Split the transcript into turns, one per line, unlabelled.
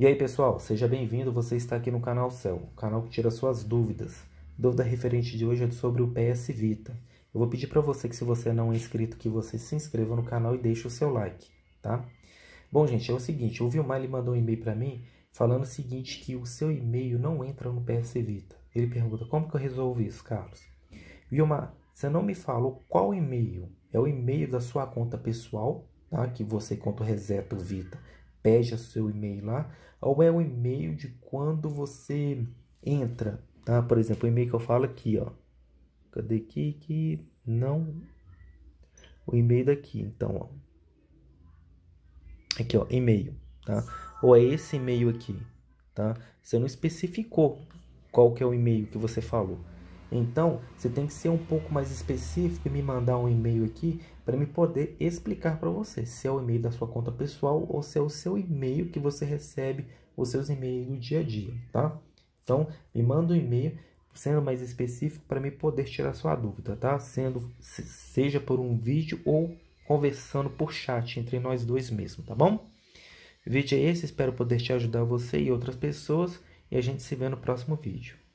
E aí pessoal, seja bem-vindo, você está aqui no canal Céu, o canal que
tira suas dúvidas. Dúvida referente de hoje é sobre o PS Vita. Eu vou pedir para você que se você não é inscrito, que você se inscreva no canal e deixe o seu like, tá? Bom gente, é o seguinte, o Vilmar ele mandou um e-mail para mim falando o seguinte que o seu e-mail não entra no PS Vita. Ele pergunta, como que eu resolvo isso, Carlos? Vilmar, você não me falou qual e-mail? É o e-mail da sua conta pessoal, tá? que você, conta o Reseto Vita, pede o seu e-mail lá, ou é o e-mail de quando você entra, tá? Por exemplo, o e-mail que eu falo aqui, ó. Cadê aqui que não o e-mail daqui, então, ó. Aqui, ó, e-mail, tá? Ou é esse e-mail aqui, tá? Você não especificou qual que é o e-mail que você falou. Então, você tem que ser um pouco mais específico e me mandar um e-mail aqui para me poder explicar para você se é o e-mail da sua conta pessoal ou se é o seu e-mail que você recebe os seus e-mails do dia a dia, tá? Então, me manda um e-mail sendo mais específico para me poder tirar sua dúvida, tá? Sendo seja por um vídeo ou conversando por chat entre nós dois mesmo, tá bom?
O vídeo é esse, espero poder te ajudar você e outras pessoas e a gente se vê no próximo vídeo.